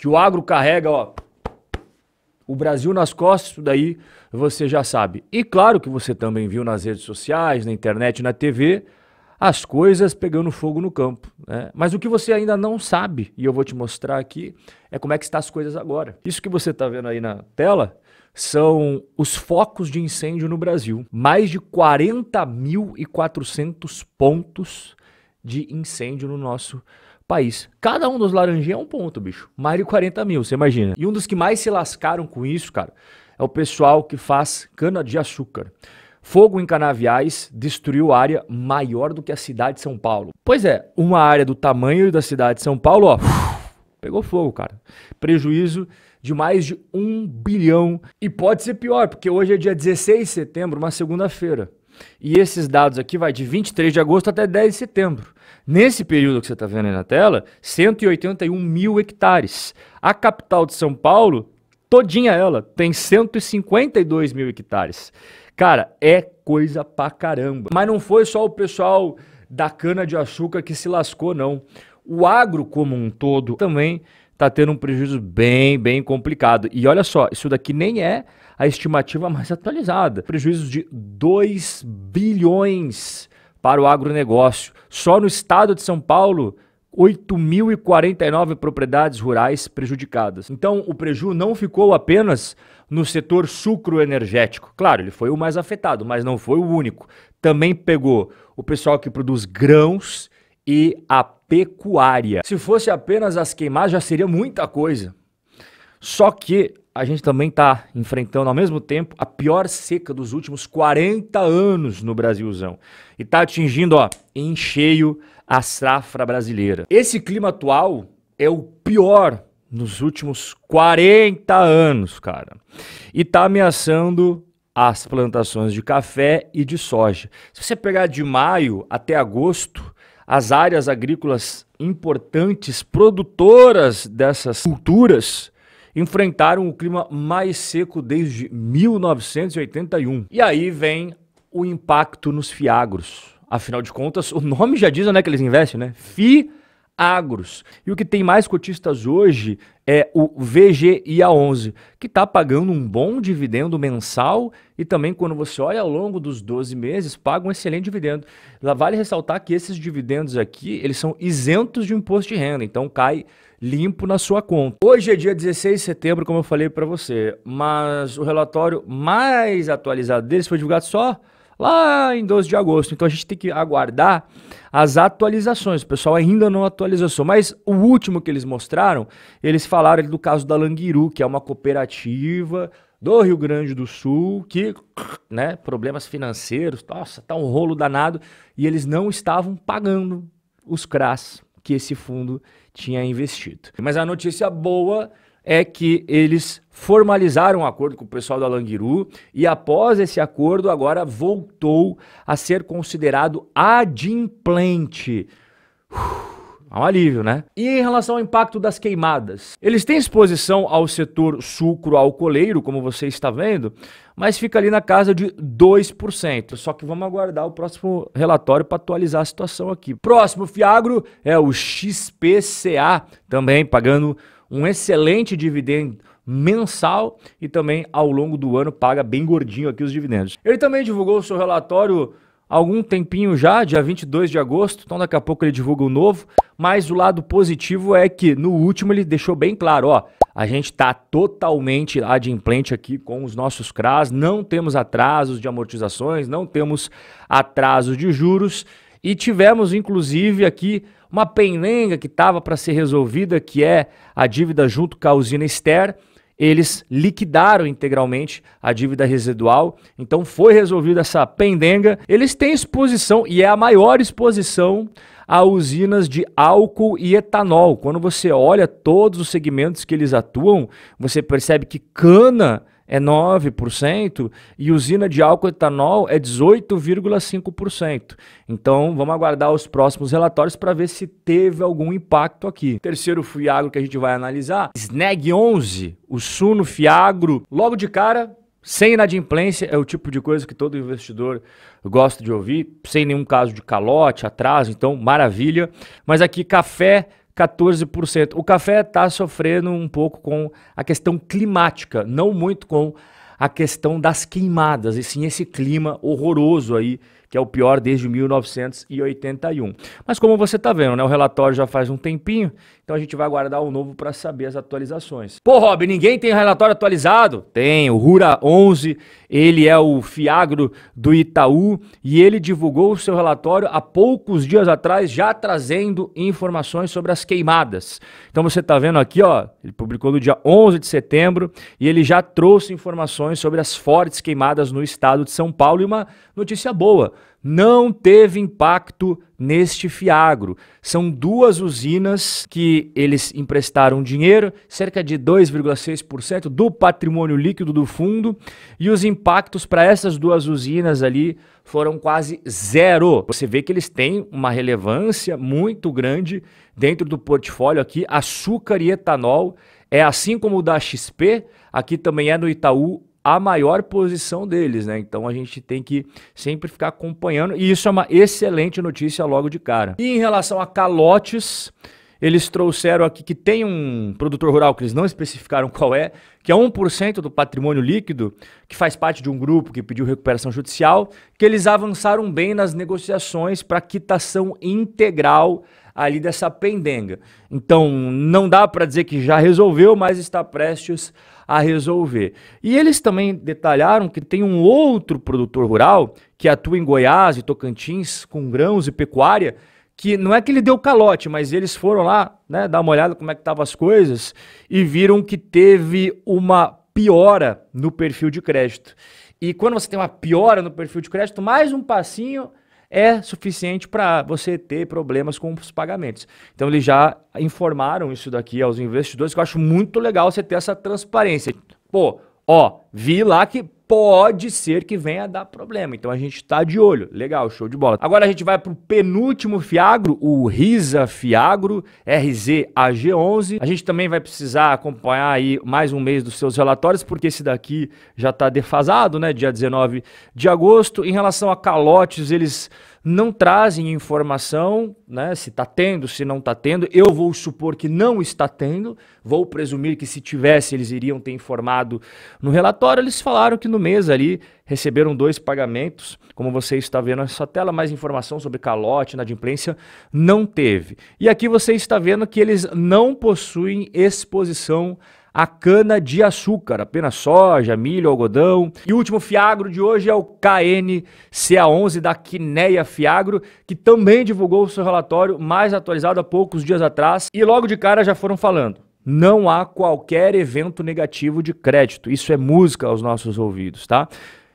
que o agro carrega, ó, o Brasil nas costas, isso daí você já sabe. E claro que você também viu nas redes sociais, na internet, na TV, as coisas pegando fogo no campo. Né? Mas o que você ainda não sabe, e eu vou te mostrar aqui, é como é que estão as coisas agora. Isso que você está vendo aí na tela são os focos de incêndio no Brasil. Mais de 40.400 pontos de incêndio no nosso Brasil país. Cada um dos laranjinhos é um ponto, bicho. Mais de 40 mil, você imagina. E um dos que mais se lascaram com isso, cara, é o pessoal que faz cana-de-açúcar. Fogo em canaviais destruiu área maior do que a cidade de São Paulo. Pois é, uma área do tamanho da cidade de São Paulo, ó, pegou fogo, cara. Prejuízo de mais de um bilhão. E pode ser pior, porque hoje é dia 16 de setembro, uma segunda-feira. E esses dados aqui vai de 23 de agosto até 10 de setembro. Nesse período que você está vendo aí na tela, 181 mil hectares. A capital de São Paulo, todinha ela, tem 152 mil hectares. Cara, é coisa pra caramba. Mas não foi só o pessoal da cana-de-açúcar que se lascou, não. O agro como um todo também está tendo um prejuízo bem, bem complicado. E olha só, isso daqui nem é a estimativa mais atualizada. Prejuízos de 2 bilhões para o agronegócio. Só no estado de São Paulo, 8.049 propriedades rurais prejudicadas. Então, o prejuízo não ficou apenas no setor sucroenergético. Claro, ele foi o mais afetado, mas não foi o único. Também pegou o pessoal que produz grãos e a pecuária. Se fosse apenas as queimadas, já seria muita coisa. Só que a gente também está enfrentando ao mesmo tempo a pior seca dos últimos 40 anos no Brasilzão. E está atingindo ó, em cheio a safra brasileira. Esse clima atual é o pior nos últimos 40 anos, cara. E está ameaçando as plantações de café e de soja. Se você pegar de maio até agosto, as áreas agrícolas importantes produtoras dessas culturas enfrentaram o clima mais seco desde 1981. E aí vem o impacto nos fiagros. Afinal de contas, o nome já diz onde é que eles investem, né? Fiagros agros. E o que tem mais cotistas hoje é o VGIA11, que está pagando um bom dividendo mensal e também, quando você olha ao longo dos 12 meses, paga um excelente dividendo. Lá vale ressaltar que esses dividendos aqui, eles são isentos de imposto de renda, então cai limpo na sua conta. Hoje é dia 16 de setembro, como eu falei para você, mas o relatório mais atualizado deles foi divulgado só lá em 12 de agosto. Então a gente tem que aguardar as atualizações. O pessoal ainda não atualização, mas o último que eles mostraram, eles falaram do caso da Languiru, que é uma cooperativa do Rio Grande do Sul que, né, problemas financeiros, nossa, tá um rolo danado e eles não estavam pagando os CRAS que esse fundo tinha investido. Mas a notícia boa é que eles formalizaram um acordo com o pessoal da Languiru e após esse acordo agora voltou a ser considerado adimplente. É um alívio, né? E em relação ao impacto das queimadas? Eles têm exposição ao setor sucro-alcooleiro, como você está vendo, mas fica ali na casa de 2%. Só que vamos aguardar o próximo relatório para atualizar a situação aqui. Próximo Fiagro é o XPCA, também pagando um excelente dividendo mensal e também ao longo do ano paga bem gordinho aqui os dividendos. Ele também divulgou o seu relatório há algum tempinho já, dia 22 de agosto, então daqui a pouco ele divulga o um novo, mas o lado positivo é que no último ele deixou bem claro, ó, a gente está totalmente adimplente aqui com os nossos CRAs, não temos atrasos de amortizações, não temos atrasos de juros e tivemos inclusive aqui uma penlenga que estava para ser resolvida, que é a dívida junto com a usina Ester, eles liquidaram integralmente a dívida residual, então foi resolvida essa pendenga. Eles têm exposição e é a maior exposição a usinas de álcool e etanol. Quando você olha todos os segmentos que eles atuam, você percebe que cana é 9% e usina de álcool etanol é 18,5%. Então vamos aguardar os próximos relatórios para ver se teve algum impacto aqui. Terceiro fiagro que a gente vai analisar, Snag 11, o Suno Fiagro. Logo de cara, sem inadimplência é o tipo de coisa que todo investidor gosta de ouvir, sem nenhum caso de calote, atraso, então maravilha. Mas aqui café 14%. O café está sofrendo um pouco com a questão climática, não muito com a questão das queimadas, e sim esse clima horroroso aí que é o pior desde 1981. Mas como você está vendo, né, o relatório já faz um tempinho, então a gente vai aguardar o um novo para saber as atualizações. Pô, Rob, ninguém tem relatório atualizado? Tem, o Rura 11, ele é o fiagro do Itaú e ele divulgou o seu relatório há poucos dias atrás, já trazendo informações sobre as queimadas. Então você está vendo aqui, ó, ele publicou no dia 11 de setembro e ele já trouxe informações sobre as fortes queimadas no estado de São Paulo e uma notícia boa não teve impacto neste fiagro. São duas usinas que eles emprestaram dinheiro, cerca de 2,6% do patrimônio líquido do fundo, e os impactos para essas duas usinas ali foram quase zero. Você vê que eles têm uma relevância muito grande dentro do portfólio aqui, açúcar e etanol. É assim como o da XP, aqui também é no Itaú a maior posição deles, né? Então a gente tem que sempre ficar acompanhando e isso é uma excelente notícia logo de cara. E em relação a calotes, eles trouxeram aqui que tem um produtor rural que eles não especificaram qual é, que é 1% do patrimônio líquido, que faz parte de um grupo que pediu recuperação judicial, que eles avançaram bem nas negociações para quitação integral ali dessa pendenga. Então, não dá para dizer que já resolveu, mas está prestes a resolver. E eles também detalharam que tem um outro produtor rural que atua em Goiás e Tocantins com grãos e pecuária, que não é que ele deu calote, mas eles foram lá, né, dar uma olhada como é que estavam as coisas e viram que teve uma piora no perfil de crédito. E quando você tem uma piora no perfil de crédito, mais um passinho é suficiente para você ter problemas com os pagamentos. Então eles já informaram isso daqui aos investidores, que eu acho muito legal você ter essa transparência. Pô, Ó, vi lá que pode ser que venha dar problema. Então a gente tá de olho. Legal, show de bola. Agora a gente vai pro penúltimo Fiagro, o Risa Fiagro, RZAG11. A gente também vai precisar acompanhar aí mais um mês dos seus relatórios, porque esse daqui já tá defasado, né? Dia 19 de agosto. Em relação a calotes, eles não trazem informação, né, se está tendo, se não está tendo. Eu vou supor que não está tendo, vou presumir que se tivesse eles iriam ter informado no relatório. Eles falaram que no mês ali receberam dois pagamentos, como você está vendo nessa tela, mais informação sobre calote, inadimplência, não teve. E aqui você está vendo que eles não possuem exposição a cana de açúcar, apenas soja, milho, algodão. E o último fiagro de hoje é o KNCA11 da Quineia Fiagro, que também divulgou o seu relatório mais atualizado há poucos dias atrás e logo de cara já foram falando. Não há qualquer evento negativo de crédito. Isso é música aos nossos ouvidos, tá?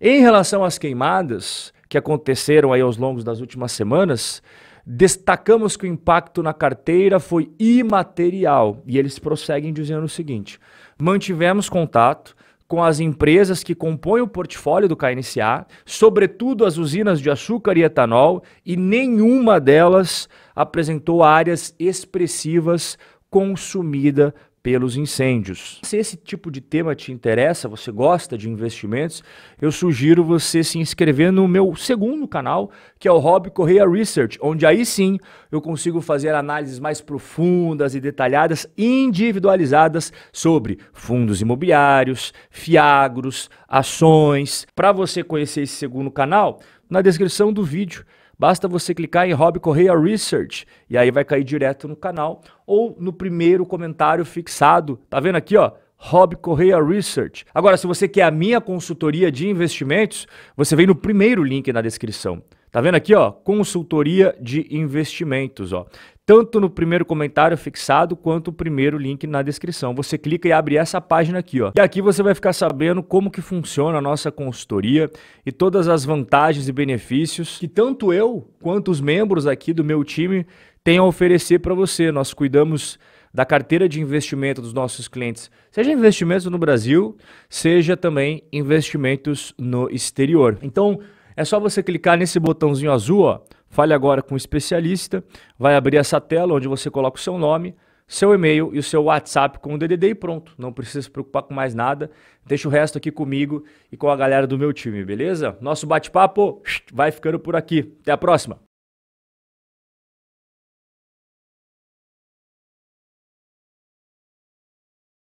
Em relação às queimadas, que aconteceram aí aos longos das últimas semanas, destacamos que o impacto na carteira foi imaterial. E eles prosseguem dizendo o seguinte: mantivemos contato com as empresas que compõem o portfólio do KNCA, sobretudo as usinas de açúcar e etanol, e nenhuma delas apresentou áreas expressivas consumida pelos incêndios. Se esse tipo de tema te interessa, você gosta de investimentos, eu sugiro você se inscrever no meu segundo canal, que é o Rob Correia Research, onde aí sim eu consigo fazer análises mais profundas e detalhadas, individualizadas sobre fundos imobiliários, fiagros, ações. Para você conhecer esse segundo canal, na descrição do vídeo Basta você clicar em Rob Correia Research e aí vai cair direto no canal ou no primeiro comentário fixado. Tá vendo aqui, ó? Rob Correia Research. Agora, se você quer a minha consultoria de investimentos, você vem no primeiro link na descrição. Tá vendo aqui, ó? Consultoria de investimentos, ó tanto no primeiro comentário fixado quanto o primeiro link na descrição. Você clica e abre essa página aqui, ó. E aqui você vai ficar sabendo como que funciona a nossa consultoria e todas as vantagens e benefícios que tanto eu quanto os membros aqui do meu time têm a oferecer para você. Nós cuidamos da carteira de investimento dos nossos clientes, seja investimentos no Brasil, seja também investimentos no exterior. Então, é só você clicar nesse botãozinho azul, ó Fale agora com um especialista, vai abrir essa tela onde você coloca o seu nome, seu e-mail e o seu WhatsApp com o DDD e pronto. Não precisa se preocupar com mais nada. Deixa o resto aqui comigo e com a galera do meu time, beleza? Nosso bate-papo vai ficando por aqui. Até a próxima!